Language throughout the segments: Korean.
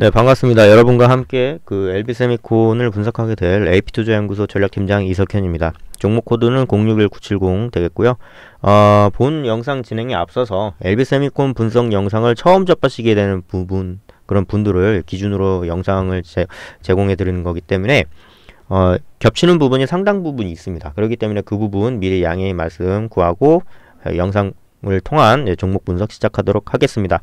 네, 반갑습니다. 여러분과 함께 그 LB 세미콘을 분석하게 될 AP투자연구소 전략팀장 이석현입니다. 종목 코드는 061970 되겠고요. 어, 본 영상 진행에 앞서서 LB 세미콘 분석 영상을 처음 접하시게 되는 부분 그런 분들을 기준으로 영상을 제, 제공해 드리는 거기 때문에 어, 겹치는 부분이 상당 부분이 있습니다. 그렇기 때문에 그 부분 미리 양해의 말씀 구하고 영상을 통한 종목 분석 시작하도록 하겠습니다.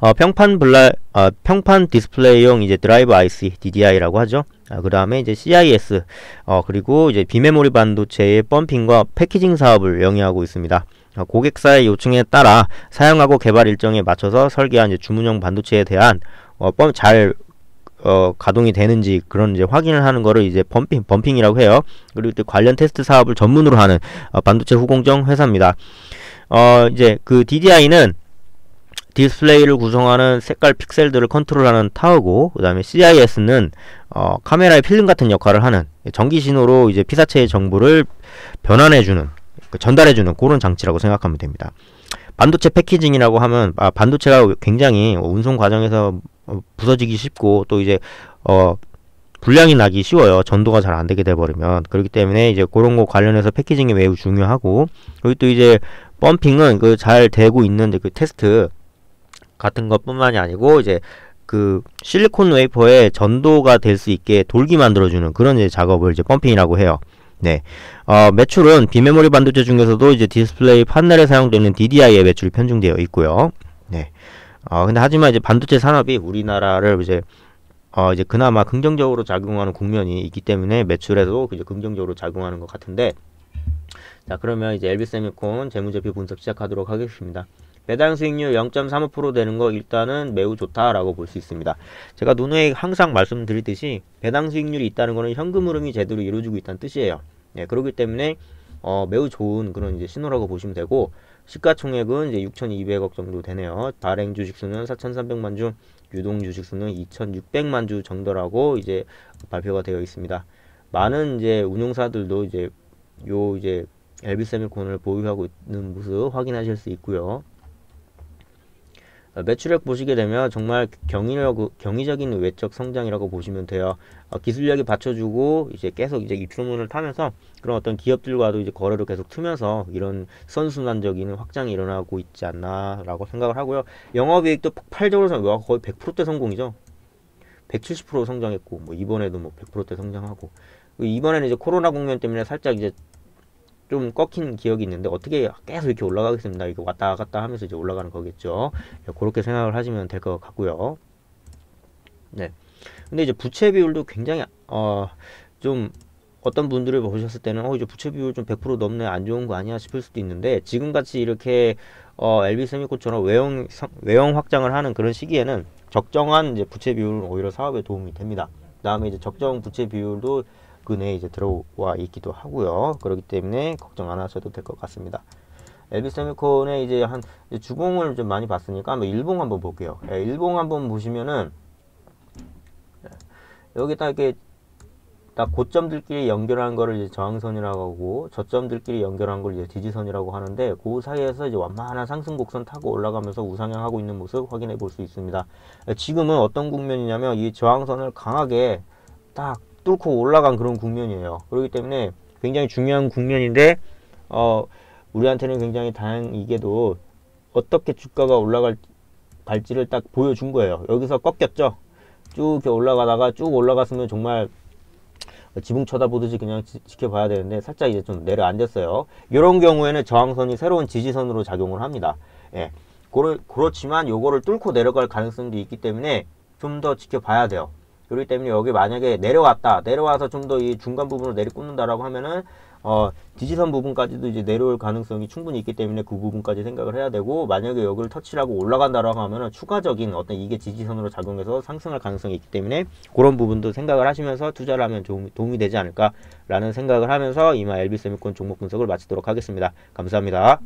어, 평판 블라 어, 평판 디스플레이용 이제 드라이브 IC DDI라고 하죠. 아, 그 다음에 이제 CIS 어, 그리고 이제 비메모리 반도체의 펌핑과 패키징 사업을 영위하고 있습니다. 어, 고객사의 요청에 따라 사용하고 개발 일정에 맞춰서 설계한 이제 주문형 반도체에 대한 어, 펌, 잘 어, 가동이 되는지 그런 이제 확인을 하는 거를 이제 펌핑, 범핑이라고 해요. 그리고 또 관련 테스트 사업을 전문으로 하는 어, 반도체 후공정 회사입니다. 어, 이제 그 DDI는 디스플레이를 구성하는 색깔 픽셀들을 컨트롤하는 타우고 그 다음에 CIS는 어, 카메라의 필름 같은 역할을 하는 전기 신호로 이제 피사체의 정보를 변환해주는 그 전달해주는 그런 장치라고 생각하면 됩니다. 반도체 패키징이라고 하면 아, 반도체가 굉장히 운송 과정에서 어, 부서지기 쉽고 또 이제 어, 불량이 나기 쉬워요. 전도가 잘 안 되게 돼버리면 그렇기 때문에 이제 그런 거 관련해서 패키징이 매우 중요하고 그리고 또 이제 펌핑은 그 잘 되고 있는 그 테스트 같은 것뿐만이 아니고 이제 그 실리콘 웨이퍼의 전도가 될 수 있게 돌기 만들어주는 그런 이제 작업을 이제 펌핑이라고 해요. 네. 어, 매출은 비메모리 반도체 중에서도 이제 디스플레이 판넬에 사용되는 DDI의 매출이 편중되어 있고요. 네. 어, 근데 하지만 이제 반도체 산업이 우리나라를 이제 어, 이제 그나마 긍정적으로 작용하는 국면이 있기 때문에 매출에도 이제 긍정적으로 작용하는 것 같은데 자, 그러면 이제 엘비세미콘 재무제표 분석 시작하도록 하겠습니다. 배당 수익률 0.35% 되는 거 일단은 매우 좋다라고 볼 수 있습니다. 제가 누누에 항상 말씀드리듯이 배당 수익률이 있다는 거는 현금 흐름이 제대로 이루어지고 있다는 뜻이에요. 예, 그렇기 때문에 어, 매우 좋은 그런 이제 신호라고 보시면 되고 시가총액은 이제 6,200억 정도 되네요. 발행 주식수는 4,300만 주, 유동 주식수는 2,600만 주 정도라고 이제 발표가 되어 있습니다. 많은 이제 운용사들도 이제 요 이제 엘비세미콘을 보유하고 있는 모습 확인하실 수 있고요. 매출액 보시게 되면 정말 경이력, 경이적인 외적 성장이라고 보시면 돼요. 어, 기술력이 받쳐주고 이제 계속 이제 입소문을 타면서 그런 어떤 기업들과도 이제 거래를 계속 트면서 이런 선순환적인 확장이 일어나고 있지 않나라고 생각을 하고요. 영업이익도 폭발적으로 와, 거의 100%대 성공이죠. 170% 성장했고 뭐 이번에도 뭐 100%대 성장하고 그 이번에는 이제 코로나 국면 때문에 살짝 이제 좀 꺾인 기억이 있는데 어떻게 계속 이렇게 올라가겠습니다. 이거 왔다 갔다 하면서 이제 올라가는 거겠죠. 예, 그렇게 생각을 하시면 될 것 같고요. 네. 근데 이제 부채 비율도 굉장히 어 좀 어떤 분들을 보셨을 때는 어 이제 부채 비율 좀 100% 넘네 안 좋은 거 아니야 싶을 수도 있는데 지금 같이 이렇게 어 LB 세미코처럼 외형 외형 확장을 하는 그런 시기에는 적정한 이제 부채 비율은 오히려 사업에 도움이 됩니다. 그다음에 이제 적정 부채 비율도 근에 이제 들어와 있기도 하고요. 그렇기 때문에 걱정 안 하셔도 될 것 같습니다. 엘비 세미콘의 이제 한 이제 주봉을 좀 많이 봤으니까 한번 일봉 한번 볼게요. 예, 일봉 한번 보시면은 예, 여기 딱 이렇게 딱 고점들끼리 연결한 거를 이제 저항선이라고 하고 저점들끼리 연결한 걸 이제 지지선이라고 하는데 그 사이에서 이제 완만한 상승 곡선 타고 올라가면서 우상향하고 있는 모습 확인해 볼 수 있습니다. 예, 지금은 어떤 국면이냐면 이 저항선을 강하게 딱 뚫고 올라간 그런 국면이에요. 그렇기 때문에 굉장히 중요한 국면인데 어, 우리한테는 굉장히 다행이게도 어떻게 주가가 올라갈지를 딱 보여준 거예요. 여기서 꺾였죠. 쭉 이렇게 올라가다가 쭉 올라갔으면 정말 지붕 쳐다보듯이 그냥 지, 켜봐야 되는데 살짝 이제 좀 내려앉았어요. 이런 경우에는 저항선이 새로운 지지선으로 작용을 합니다. 예. 그렇지만 요거를 뚫고 내려갈 가능성도 있기 때문에 좀 더 지켜봐야 돼요. 그렇기 때문에 여기 만약에 내려왔다 내려와서 좀 더 이 중간 부분으로 내리꽂는다라고 하면은 어, 지지선 부분까지도 이제 내려올 가능성이 충분히 있기 때문에 그 부분까지 생각을 해야 되고 만약에 여기를 터치하고 올라간다라고 하면 은 추가적인 어떤 이게 지지선으로 작용해서 상승할 가능성이 있기 때문에 그런 부분도 생각을 하시면서 투자를 하면 도움이, 도움이 되지 않을까라는 생각을 하면서 이마 엘비세미콘 종목 분석을 마치도록 하겠습니다. 감사합니다.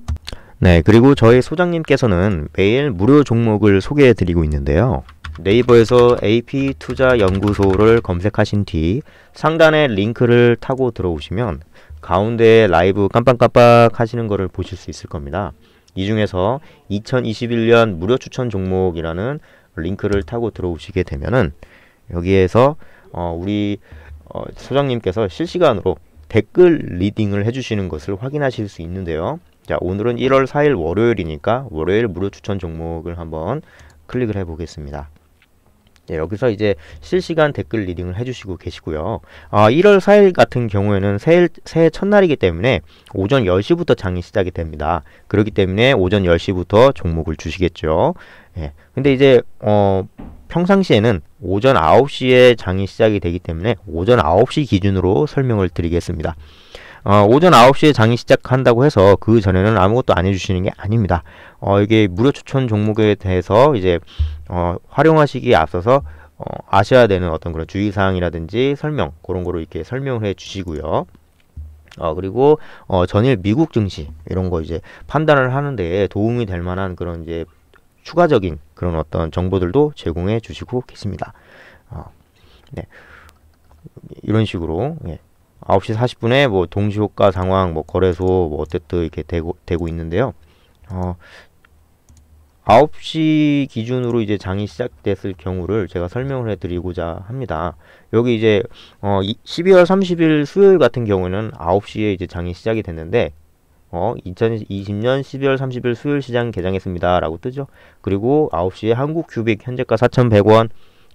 네, 그리고 저희 소장님께서는 매일 무료 종목을 소개해드리고 있는데요. 네이버에서 AP투자연구소를 검색하신 뒤 상단에 링크를 타고 들어오시면 가운데 라이브 깜빡깜빡 하시는 것을 보실 수 있을 겁니다. 이 중에서 2021년 무료 추천 종목이라는 링크를 타고 들어오시게 되면은 여기에서 어 우리 어 소장님께서 실시간으로 댓글 리딩을 해주시는 것을 확인하실 수 있는데요. 자 오늘은 1월 4일 월요일이니까 월요일 무료 추천 종목을 한번 클릭을 해보겠습니다. 예, 여기서 이제 실시간 댓글 리딩을 해주시고 계시고요. 아, 1월 4일 같은 경우에는 새해, 새해 첫날이기 때문에 오전 10시부터 장이 시작이 됩니다. 그렇기 때문에 오전 10시부터 종목을 주시겠죠. 예, 근데 이제 어, 평상시에는 오전 9시에 장이 시작이 되기 때문에 오전 9시 기준으로 설명을 드리겠습니다. 어, 오전 9시에 장이 시작한다고 해서 그 전에는 아무것도 안 해주시는 게 아닙니다. 어, 이게 무료 추천 종목에 대해서 이제 어, 활용하시기에 앞서서 어, 아셔야 되는 어떤 그런 주의사항이라든지 설명 그런 거로 이렇게 설명을 해 주시고요. 어, 그리고 어, 전일 미국 증시 이런 거 이제 판단을 하는데 도움이 될 만한 그런 이제 추가적인 그런 어떤 정보들도 제공해 주시고 계십니다. 어, 네. 이런 식으로 예. 아홉 시 사십 분에뭐 동시효과 상황, 뭐 거래소, 뭐 어쨌든 이렇게 되고, 되고 있는데요. 어, 9시 기준으로 이제 장이 시작됐을 경우를 제가 설명을 해드리고자 합니다. 여기 이제 어 12월 30일 수요일 같은 경우는 9시에 이제 장이 시작이 됐는데 어 2020년 12월 30일 수요일 시장 개장했습니다라고 뜨죠. 그리고 9시에 한국 큐빅 현재가 4,100원,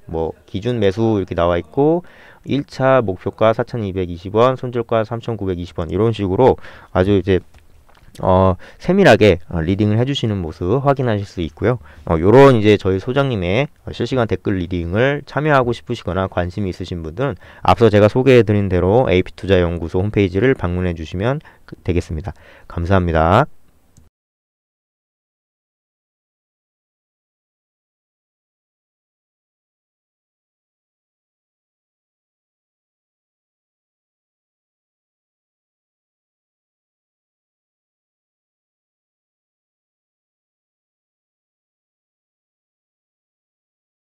뭐 기준 매수 이렇게 나와 있고 1차 목표가 4,220원, 손절가 3,920원 이런 식으로 아주 이제 어, 세밀하게 어, 리딩을 해주시는 모습 확인하실 수 있고요. 어, 요런 이제 저희 소장님의 실시간 댓글 리딩을 참여하고 싶으시거나 관심이 있으신 분들은 앞서 제가 소개해드린 대로 AP투자연구소 홈페이지를 방문해 주시면 그, 되겠습니다. 감사합니다.